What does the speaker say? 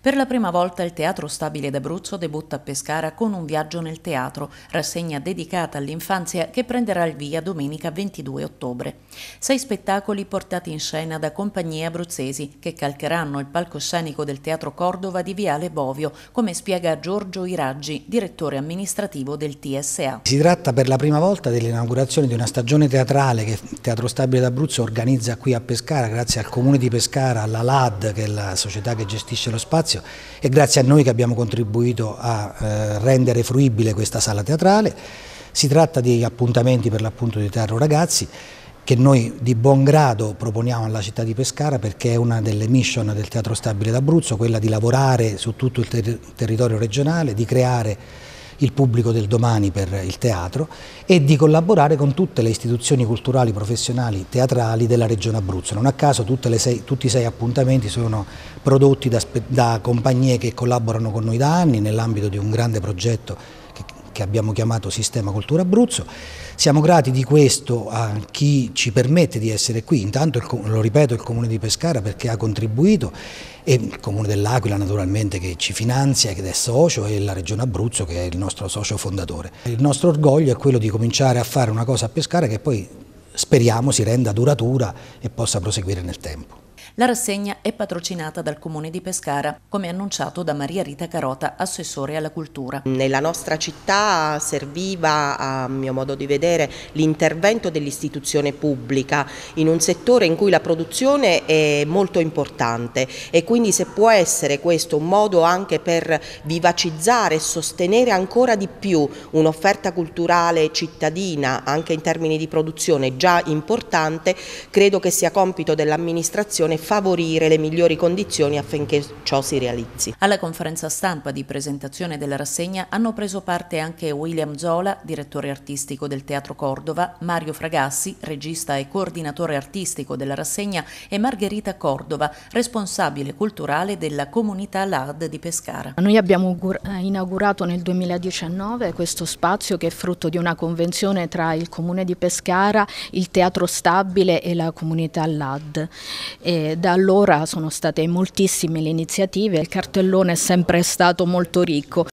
Per la prima volta il Teatro Stabile d'Abruzzo debutta a Pescara con un viaggio nel teatro, rassegna dedicata all'infanzia che prenderà il via domenica 22 ottobre. Sei spettacoli portati in scena da compagnie abruzzesi che calcheranno il palcoscenico del Teatro Cordova di Viale Bovio, come spiega Giorgio Iraggi, direttore amministrativo del TSA. Si tratta per la prima volta dell'inaugurazione di una stagione teatrale che il Teatro Stabile d'Abruzzo organizza qui a Pescara grazie al Comune di Pescara, alla LAD che è la società che gestisce lo spazio spazio e grazie a noi che abbiamo contribuito a eh, rendere fruibile questa sala teatrale. Si tratta di appuntamenti per l'appunto di Teatro Ragazzi che noi di buon grado proponiamo alla città di Pescara perché è una delle mission del Teatro Stabile d'Abruzzo, quella di lavorare su tutto il ter territorio regionale, di creare il pubblico del domani per il teatro e di collaborare con tutte le istituzioni culturali, professionali, teatrali della Regione Abruzzo. Non a caso sei, tutti i sei appuntamenti sono prodotti da, da compagnie che collaborano con noi da anni nell'ambito di un grande progetto che abbiamo chiamato Sistema Cultura Abruzzo. Siamo grati di questo a chi ci permette di essere qui, intanto il, lo ripeto il Comune di Pescara perché ha contribuito e il Comune dell'Aquila naturalmente che ci finanzia, che è socio e la Regione Abruzzo che è il nostro socio fondatore. Il nostro orgoglio è quello di cominciare a fare una cosa a Pescara che poi speriamo si renda duratura e possa proseguire nel tempo. La rassegna è patrocinata dal Comune di Pescara, come annunciato da Maria Rita Carota, assessore alla cultura. Nella nostra città serviva, a mio modo di vedere, l'intervento dell'istituzione pubblica in un settore in cui la produzione è molto importante e quindi se può essere questo un modo anche per vivacizzare e sostenere ancora di più un'offerta culturale cittadina anche in termini di produzione già importante, credo che sia compito dell'amministrazione favorire le migliori condizioni affinché ciò si realizzi. Alla conferenza stampa di presentazione della rassegna hanno preso parte anche William Zola, direttore artistico del Teatro Cordova, Mario Fragassi, regista e coordinatore artistico della rassegna e Margherita Cordova, responsabile culturale della comunità LAD di Pescara. Noi abbiamo eh, inaugurato nel 2019 questo spazio che è frutto di una convenzione tra il Comune di Pescara, il Teatro Stabile e la comunità LAD. E da allora sono state moltissime le iniziative, il cartellone è sempre stato molto ricco.